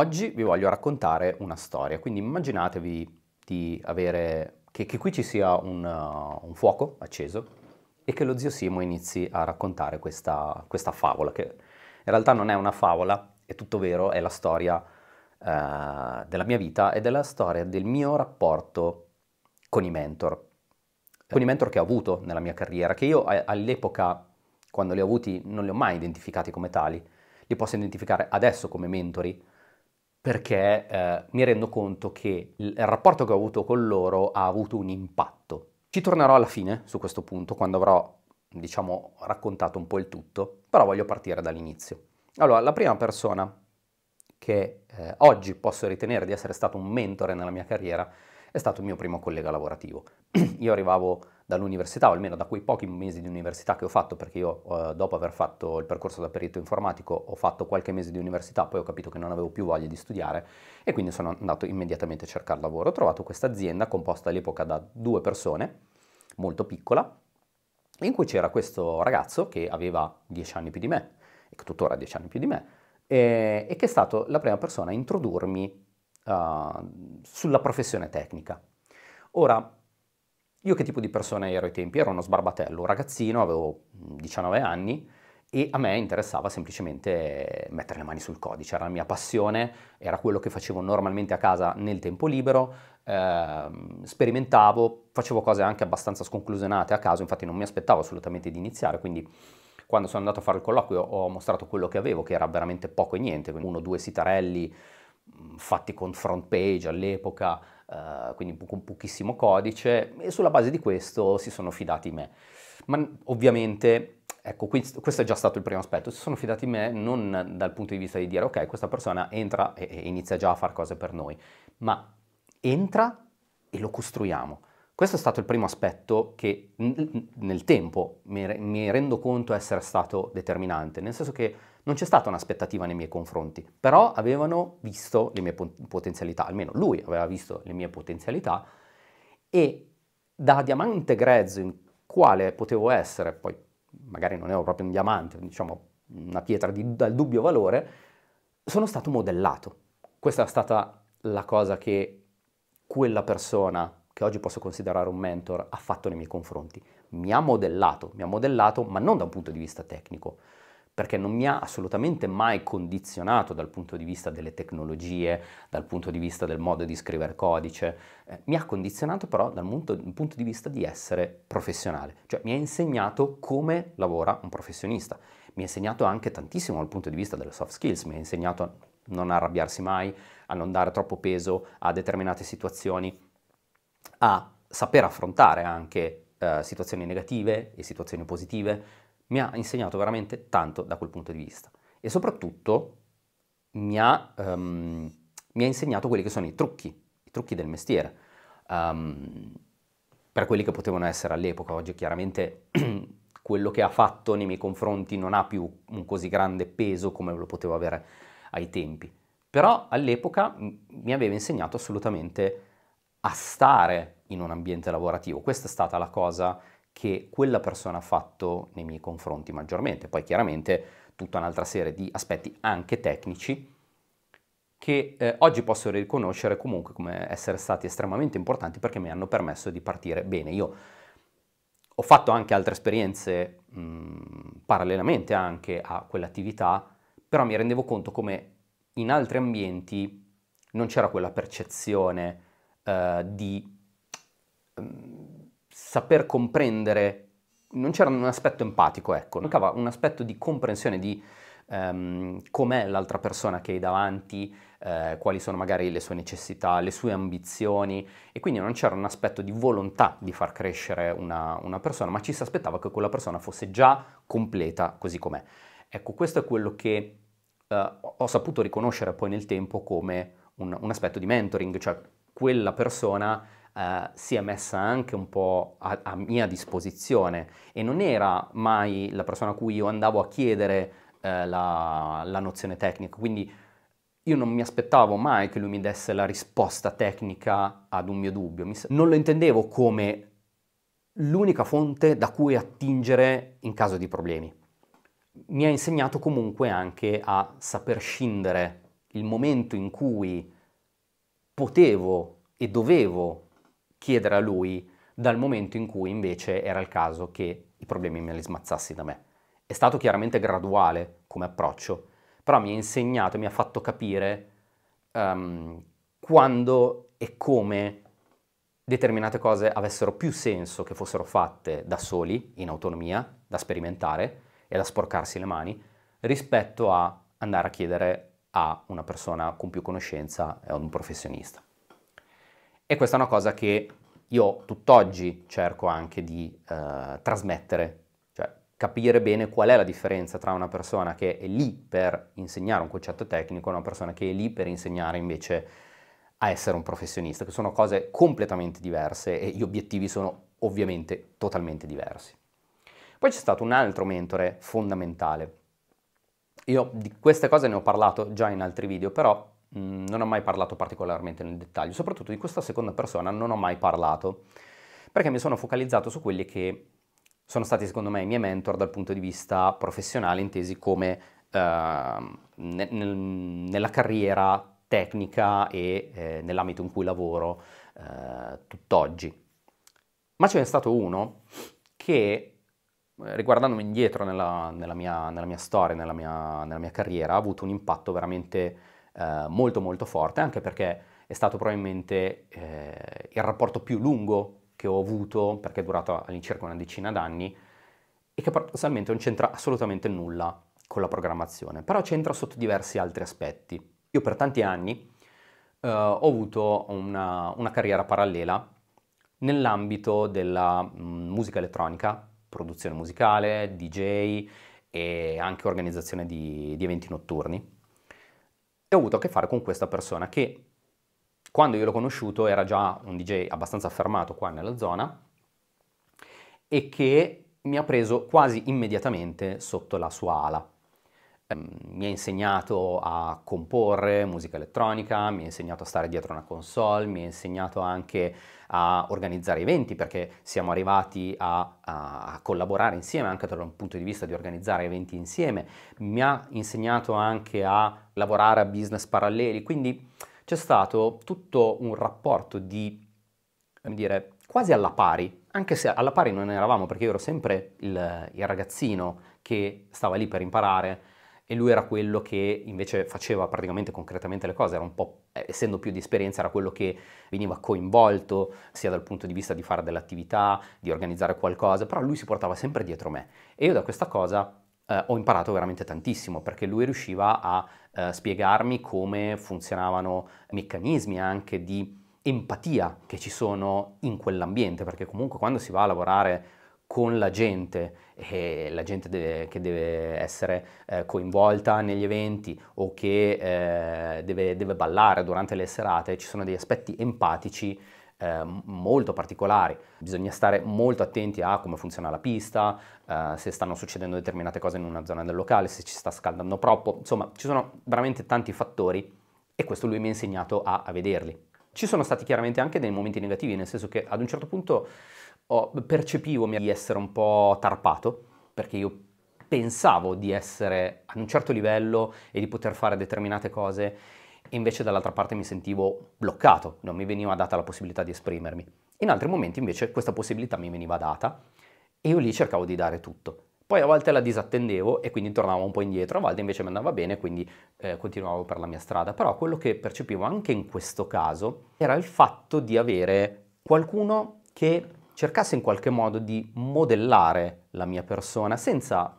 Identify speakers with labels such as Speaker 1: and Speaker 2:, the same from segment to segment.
Speaker 1: Oggi vi voglio raccontare una storia, quindi immaginatevi di avere che, che qui ci sia un, uh, un, fuoco acceso e che lo zio Simo inizi a raccontare questa, questa, favola, che in realtà non è una favola, è tutto vero, è la storia uh, della mia vita ed è la storia del mio rapporto con i mentor, con i mentor che ho avuto nella mia carriera, che io all'epoca, quando li ho avuti, non li ho mai identificati come tali, li posso identificare adesso come mentori perché eh, mi rendo conto che il rapporto che ho avuto con loro ha avuto un impatto. Ci tornerò alla fine su questo punto, quando avrò, diciamo, raccontato un po' il tutto, però voglio partire dall'inizio. Allora, la prima persona che eh, oggi posso ritenere di essere stato un mentore nella mia carriera è stato il mio primo collega lavorativo. io arrivavo dall'università, o almeno da quei pochi mesi di università che ho fatto, perché io eh, dopo aver fatto il percorso da perito informatico ho fatto qualche mese di università, poi ho capito che non avevo più voglia di studiare e quindi sono andato immediatamente a cercare lavoro. Ho trovato questa azienda composta all'epoca da due persone, molto piccola, in cui c'era questo ragazzo che aveva dieci anni più di me, e che tuttora ha 10 anni più di me, e, e che è stato la prima persona a introdurmi uh, sulla professione tecnica. Ora, io che tipo di persona ero ai tempi? Ero uno sbarbatello, un ragazzino, avevo 19 mm, anni e a me interessava semplicemente mettere le mani sul codice, era la mia passione, era quello che facevo normalmente a casa nel tempo libero, eh, sperimentavo, facevo cose anche abbastanza sconclusionate a caso, infatti non mi aspettavo assolutamente di iniziare, quindi quando sono andato a fare il colloquio ho mostrato quello che avevo, che era veramente poco e niente, uno o due sitarelli, fatti con front page all'epoca, eh, quindi con pochissimo codice, e sulla base di questo si sono fidati di me. Ma ovviamente, ecco, questo è già stato il primo aspetto, si sono fidati di me non dal punto di vista di dire ok, questa persona entra e, e inizia già a fare cose per noi, ma entra e lo costruiamo. Questo è stato il primo aspetto che nel tempo mi rendo conto essere stato determinante, nel senso che non c'è stata un'aspettativa nei miei confronti, però avevano visto le mie potenzialità, almeno lui aveva visto le mie potenzialità e da diamante grezzo in quale potevo essere, poi magari non ero proprio un diamante, diciamo una pietra di, dal dubbio valore, sono stato modellato. Questa è stata la cosa che quella persona, che oggi posso considerare un mentor, ha fatto nei miei confronti. Mi ha modellato, mi ha modellato, ma non da un punto di vista tecnico, perché non mi ha assolutamente mai condizionato dal punto di vista delle tecnologie, dal punto di vista del modo di scrivere codice, eh, mi ha condizionato però dal punto, dal punto di vista di essere professionale, cioè mi ha insegnato come lavora un professionista, mi ha insegnato anche tantissimo dal punto di vista delle soft skills, mi ha insegnato a non arrabbiarsi mai, a non dare troppo peso a determinate situazioni, a saper affrontare anche eh, situazioni negative e situazioni positive, mi ha insegnato veramente tanto da quel punto di vista e soprattutto mi ha, um, mi ha insegnato quelli che sono i trucchi, i trucchi del mestiere, um, per quelli che potevano essere all'epoca, oggi chiaramente quello che ha fatto nei miei confronti non ha più un così grande peso come lo potevo avere ai tempi, però all'epoca mi aveva insegnato assolutamente a stare in un ambiente lavorativo, questa è stata la cosa che quella persona ha fatto nei miei confronti maggiormente. Poi chiaramente tutta un'altra serie di aspetti anche tecnici che eh, oggi posso riconoscere comunque come essere stati estremamente importanti perché mi hanno permesso di partire bene. Io ho fatto anche altre esperienze mh, parallelamente anche a quell'attività, però mi rendevo conto come in altri ambienti non c'era quella percezione eh, di mh, saper comprendere, non c'era un aspetto empatico, ecco, mancava un aspetto di comprensione di um, com'è l'altra persona che hai davanti, eh, quali sono magari le sue necessità, le sue ambizioni e quindi non c'era un aspetto di volontà di far crescere una, una persona, ma ci si aspettava che quella persona fosse già completa così com'è. Ecco, questo è quello che eh, ho saputo riconoscere poi nel tempo come un, un aspetto di mentoring, cioè quella persona eh, si è messa anche un po' a, a, mia disposizione e non era mai la persona a cui io andavo a chiedere eh, la, la nozione tecnica, quindi io non mi aspettavo mai che lui mi desse la risposta tecnica ad un mio dubbio, non lo intendevo come l'unica fonte da cui attingere in caso di problemi. Mi ha insegnato comunque anche a saper scindere il momento in cui potevo e dovevo chiedere a lui dal momento in cui invece era il caso che i problemi me li smazzassi da me. È stato chiaramente graduale come approccio, però mi ha insegnato e mi ha fatto capire um, quando e come determinate cose avessero più senso che fossero fatte da soli, in autonomia, da sperimentare e da sporcarsi le mani, rispetto a andare a chiedere a una persona con più conoscenza e a un professionista. E questa è una cosa che io tutt'oggi cerco anche di eh, trasmettere, cioè capire bene qual è la differenza tra una persona che è lì per insegnare un concetto tecnico e una persona che è lì per insegnare invece a essere un professionista, che sono cose completamente diverse e gli obiettivi sono ovviamente totalmente diversi. Poi c'è stato un altro mentore fondamentale. Io di queste cose ne ho parlato già in altri video, però Mm, non ho mai parlato particolarmente nel dettaglio, soprattutto di questa seconda persona non ho mai parlato, perché mi sono focalizzato su quelli che sono stati secondo me i miei mentor dal punto di vista professionale, intesi come uh, ehm, nel, nel, nella carriera tecnica e eh, nell'ambito in cui lavoro eh, tutt'oggi. Ma ce n'è stato uno che, eh, riguardandomi indietro nella, nella, mia, nella mia, storia, nella mia, nella mia carriera, ha avuto un impatto veramente eh, molto molto forte, anche perché è stato probabilmente eh, il rapporto più lungo che ho avuto, perché è durato all'incirca una decina d'anni, e che paradossalmente non c'entra assolutamente nulla con la programmazione, però c'entra sotto diversi altri aspetti. Io per tanti anni eh, ho avuto una, una carriera parallela nell'ambito della mm, musica elettronica, produzione musicale, DJ e anche organizzazione di, di eventi notturni e ho avuto a che fare con questa persona che quando io l'ho conosciuto era già un DJ abbastanza affermato qua nella zona e che mi ha preso quasi immediatamente sotto la sua ala. Ehm, mi ha insegnato a comporre musica elettronica, mi ha insegnato a stare dietro una console, mi ha insegnato anche a organizzare eventi perché siamo arrivati a, a, collaborare insieme anche da un punto di vista di organizzare eventi insieme, mi ha insegnato anche a lavorare a business paralleli, quindi c'è stato tutto un rapporto di, come dire, quasi alla pari, anche se alla pari non eravamo perché io ero sempre il, il ragazzino che stava lì per imparare, e lui era quello che invece faceva praticamente concretamente le cose, era un po', eh, essendo più di esperienza, era quello che veniva coinvolto sia dal punto di vista di fare dell'attività, di organizzare qualcosa, però lui si portava sempre dietro me e io da questa cosa eh, ho imparato veramente tantissimo perché lui riusciva a eh, spiegarmi come funzionavano meccanismi anche di empatia che ci sono in quell'ambiente, perché comunque quando si va a lavorare con la gente, e la gente deve, che deve essere eh, coinvolta negli eventi o che eh, deve, deve, ballare durante le serate, ci sono degli aspetti empatici eh, molto particolari. Bisogna stare molto attenti a come funziona la pista, eh, se stanno succedendo determinate cose in una zona del locale, se ci sta scaldando troppo, insomma ci sono veramente tanti fattori e questo lui mi ha insegnato a, a vederli. Ci sono stati chiaramente anche dei momenti negativi, nel senso che ad un certo punto ho, percepivo di essere un po' tarpato, perché io pensavo di essere ad un certo livello e di poter fare determinate cose, e invece dall'altra parte mi sentivo bloccato, non mi veniva data la possibilità di esprimermi. In altri momenti invece questa possibilità mi veniva data e io lì cercavo di dare tutto. Poi a volte la disattendevo e quindi tornavo un po' indietro, a volte invece mi andava bene, quindi eh, continuavo per la mia strada. Però quello che percepivo anche in questo caso era il fatto di avere qualcuno che cercasse in qualche modo di modellare la mia persona senza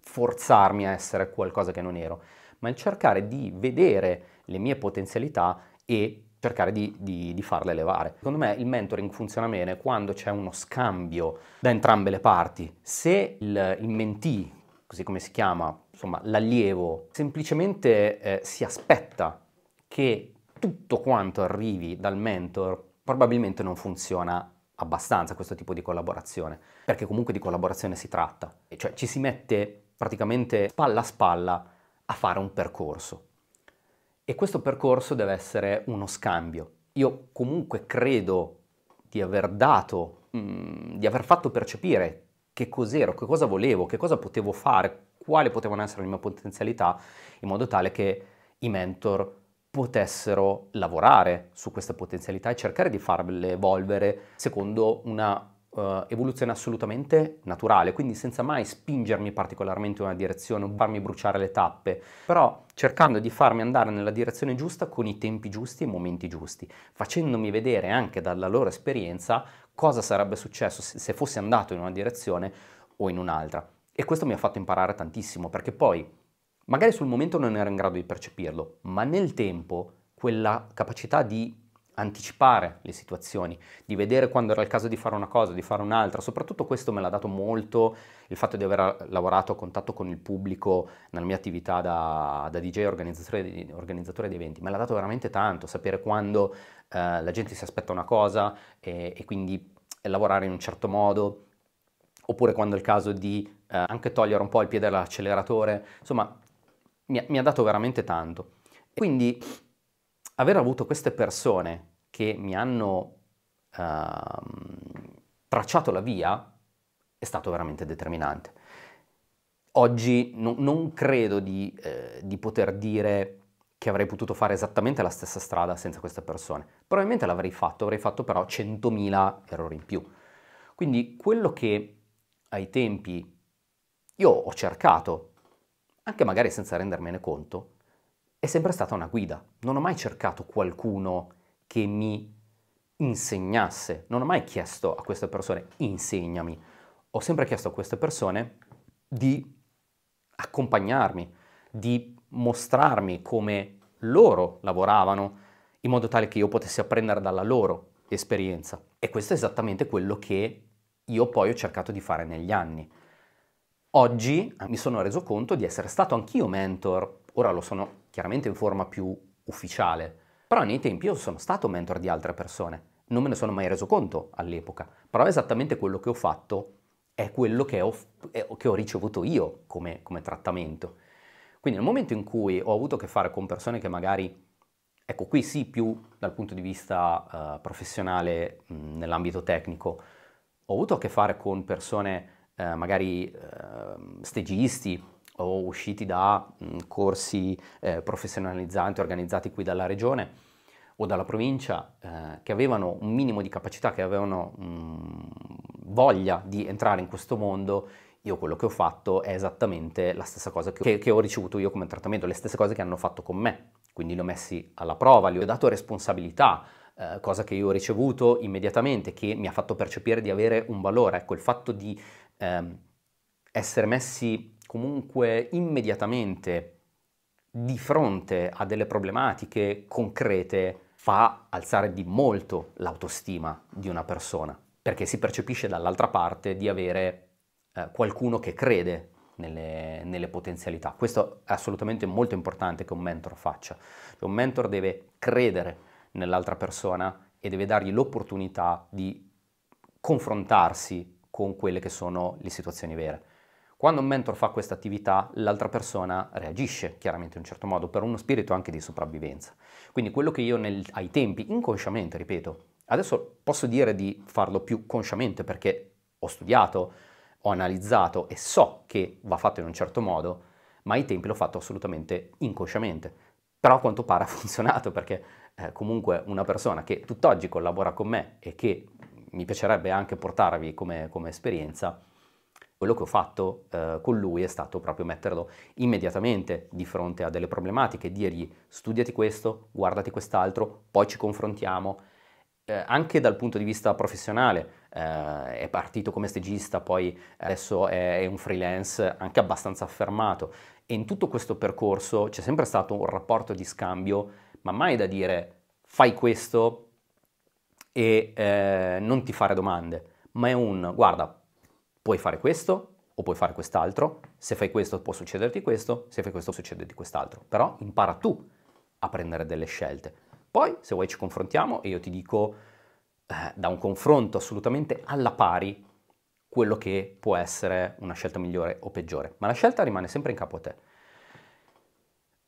Speaker 1: forzarmi a essere qualcosa che non ero, ma il cercare di vedere le mie potenzialità e cercare di, di, di, farle elevare. Secondo me il mentoring funziona bene quando c'è uno scambio da entrambe le parti. Se il, il mentee, così come si chiama, insomma l'allievo, semplicemente eh, si aspetta che tutto quanto arrivi dal mentor, probabilmente non funziona abbastanza questo tipo di collaborazione, perché comunque di collaborazione si tratta, e cioè ci si mette praticamente spalla a spalla a fare un percorso e questo percorso deve essere uno scambio. Io comunque credo di aver dato, mm, di aver fatto percepire che cos'ero, che cosa volevo, che cosa potevo fare, quali potevano essere le mie potenzialità, in modo tale che i mentor potessero lavorare su queste potenzialità e cercare di farle evolvere secondo una Uh, evoluzione assolutamente naturale, quindi senza mai spingermi particolarmente in una direzione o farmi bruciare le tappe, però cercando di farmi andare nella direzione giusta con i tempi giusti e i momenti giusti, facendomi vedere anche dalla loro esperienza cosa sarebbe successo se, se fossi andato in una direzione o in un'altra. E questo mi ha fatto imparare tantissimo, perché poi Magari sul momento non era in grado di percepirlo, ma nel tempo quella capacità di anticipare le situazioni, di vedere quando era il caso di fare una cosa, di fare un'altra, soprattutto questo me l'ha dato molto il fatto di aver lavorato a contatto con il pubblico nella mia attività da, da DJ, organizzatore di, organizzatore di, eventi, me l'ha dato veramente tanto, sapere quando eh, la gente si aspetta una cosa e, e quindi lavorare in un certo modo, oppure quando è il caso di eh, anche togliere un po' il piede dall'acceleratore, insomma mi ha, mi ha dato veramente tanto. E quindi aver avuto queste persone che mi hanno uh, tracciato la via è stato veramente determinante. Oggi no, non credo di, eh, di, poter dire che avrei potuto fare esattamente la stessa strada senza queste persone. Probabilmente l'avrei fatto, avrei fatto però 100.000 errori in più. Quindi quello che ai tempi io ho cercato anche magari senza rendermene conto, è sempre stata una guida. Non ho mai cercato qualcuno che mi insegnasse, non ho mai chiesto a queste persone insegnami, ho sempre chiesto a queste persone di accompagnarmi, di mostrarmi come loro lavoravano in modo tale che io potessi apprendere dalla loro esperienza. E questo è esattamente quello che io poi ho cercato di fare negli anni. Oggi ah. mi sono reso conto di essere stato anch'io mentor, ora lo sono chiaramente in forma più ufficiale, però nei tempi io sono stato mentor di altre persone, non me ne sono mai reso conto all'epoca, però esattamente quello che ho fatto è quello che ho, che ho ricevuto io come, come trattamento. Quindi nel momento in cui ho avuto a che fare con persone che magari Ecco, qui sì, più dal punto di vista uh, professionale, mh, nell'ambito tecnico, ho avuto a che fare con persone eh, magari eh, stagisti o usciti da mh, corsi eh, professionalizzanti organizzati qui dalla regione o dalla provincia eh, che avevano un minimo di capacità, che avevano mh, voglia di entrare in questo mondo, io quello che ho fatto è esattamente la stessa cosa che, che ho ricevuto io come trattamento, le stesse cose che hanno fatto con me. Quindi li ho messi alla prova, gli ho dato responsabilità, eh, cosa che io ho ricevuto immediatamente, che mi ha fatto percepire di avere un valore. Ecco, il fatto di ehm, essere messi comunque immediatamente di fronte a delle problematiche concrete fa alzare di molto l'autostima di una persona, perché si percepisce dall'altra parte di avere eh, qualcuno che crede nelle, nelle, potenzialità. Questo è assolutamente molto importante che un mentor faccia. un mentor deve credere nell'altra persona e deve dargli l'opportunità di confrontarsi con quelle che sono le situazioni vere. Quando un mentor fa questa attività, l'altra persona reagisce chiaramente in un certo modo, per uno spirito anche di sopravvivenza. Quindi quello che io nel, ai tempi, inconsciamente, ripeto, adesso posso dire di farlo più consciamente perché ho studiato, ho analizzato e so che va fatto in un certo modo, ma ai tempi l'ho fatto assolutamente inconsciamente. Però a quanto pare ha funzionato perché eh, comunque una persona che tutt'oggi collabora con me e che mi piacerebbe anche portarvi come, come esperienza, quello che ho fatto eh, con lui è stato proprio metterlo immediatamente di fronte a delle problematiche, dirgli studiati questo, guardati quest'altro, poi ci confrontiamo. Eh, anche dal punto di vista professionale, eh, è partito come stagista, poi adesso è, è un freelance anche abbastanza affermato e in tutto questo percorso c'è sempre stato un rapporto di scambio, ma mai da dire fai questo e eh, non ti fare domande, ma è un guarda, puoi fare questo o puoi fare quest'altro, se fai questo può succederti questo, se fai questo succede di quest'altro, però impara tu a prendere delle scelte. Poi se vuoi ci confrontiamo e io ti dico eh, da un confronto assolutamente alla pari quello che può essere una scelta migliore o peggiore, ma la scelta rimane sempre in capo a te.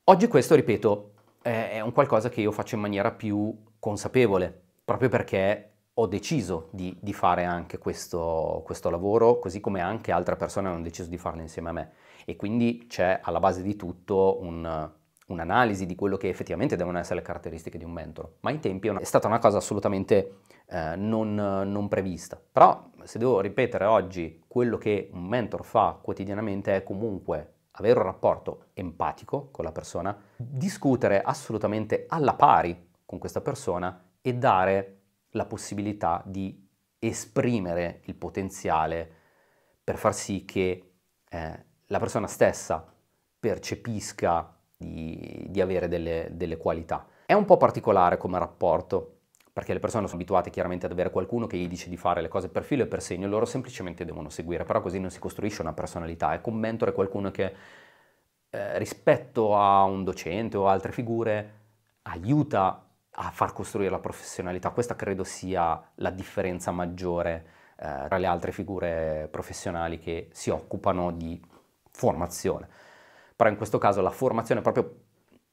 Speaker 1: Oggi questo, ripeto, è un qualcosa che io faccio in maniera più consapevole, proprio perché ho deciso di, di fare anche questo, questo, lavoro, così come anche altre persone hanno deciso di farlo insieme a me. E quindi c'è alla base di tutto un, un'analisi di quello che effettivamente devono essere le caratteristiche di un mentor. Ma ai tempi è, è stata una cosa assolutamente eh, non, non prevista. Però se devo ripetere oggi quello che un mentor fa quotidianamente è comunque avere un rapporto empatico con la persona, discutere assolutamente alla pari con questa persona e dare la possibilità di esprimere il potenziale per far sì che eh, la persona stessa percepisca di, di avere delle, delle qualità. È un po' particolare come rapporto, perché le persone sono abituate chiaramente ad avere qualcuno che gli dice di fare le cose per filo e per segno, loro semplicemente devono seguire, però così non si costruisce una personalità, è ecco, un mentore qualcuno che eh, rispetto a un docente o altre figure aiuta a far costruire la professionalità. Questa credo sia la differenza maggiore eh, tra le altre figure professionali che si occupano di formazione. Però in questo caso la formazione proprio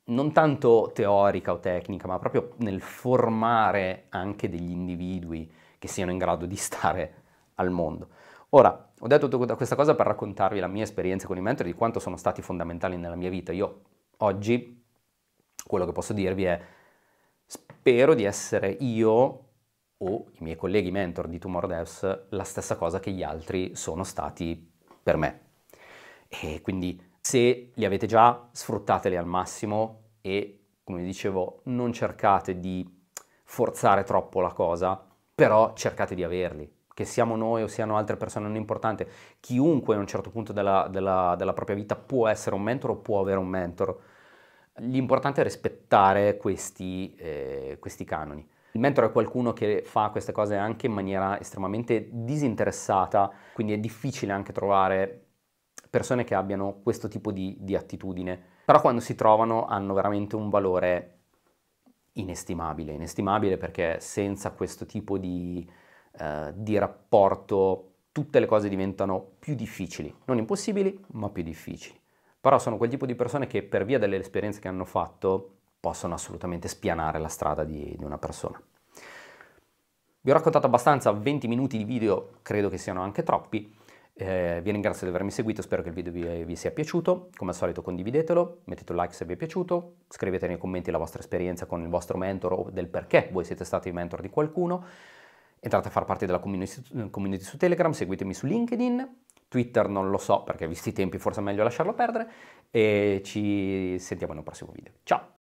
Speaker 1: non tanto teorica o tecnica, ma proprio nel formare anche degli individui che siano in grado di stare al mondo. Ora, ho detto tutta questa cosa per raccontarvi la mia esperienza con i mentori, di quanto sono stati fondamentali nella mia vita. Io oggi quello che posso dirvi è Spero di essere io o i miei colleghi mentor di Tumor Devs la stessa cosa che gli altri sono stati per me. E quindi se li avete già, sfruttateli al massimo e, come dicevo, non cercate di forzare troppo la cosa, però cercate di averli. Che siamo noi o siano altre persone non è importante, chiunque a un certo punto della, della, della propria vita può essere un mentor o può avere un mentor L'importante è rispettare questi, eh, questi canoni. Il mentore è qualcuno che fa queste cose anche in maniera estremamente disinteressata, quindi è difficile anche trovare persone che abbiano questo tipo di, di attitudine, però quando si trovano hanno veramente un valore inestimabile, inestimabile perché senza questo tipo di, eh, di rapporto tutte le cose diventano più difficili, non impossibili, ma più difficili però sono quel tipo di persone che per via delle esperienze che hanno fatto possono assolutamente spianare la strada di, di una persona. Vi ho raccontato abbastanza, 20 minuti di video credo che siano anche troppi. Eh, vi ringrazio di avermi seguito, spero che il video vi, vi, sia piaciuto. Come al solito condividetelo, mettete un like se vi è piaciuto, scrivete nei commenti la vostra esperienza con il vostro mentor o del perché voi siete stati mentor di qualcuno. Entrate a far parte della community su Telegram, seguitemi su LinkedIn Twitter non lo so perché visti i tempi forse è meglio lasciarlo perdere e ci sentiamo in un prossimo video. Ciao!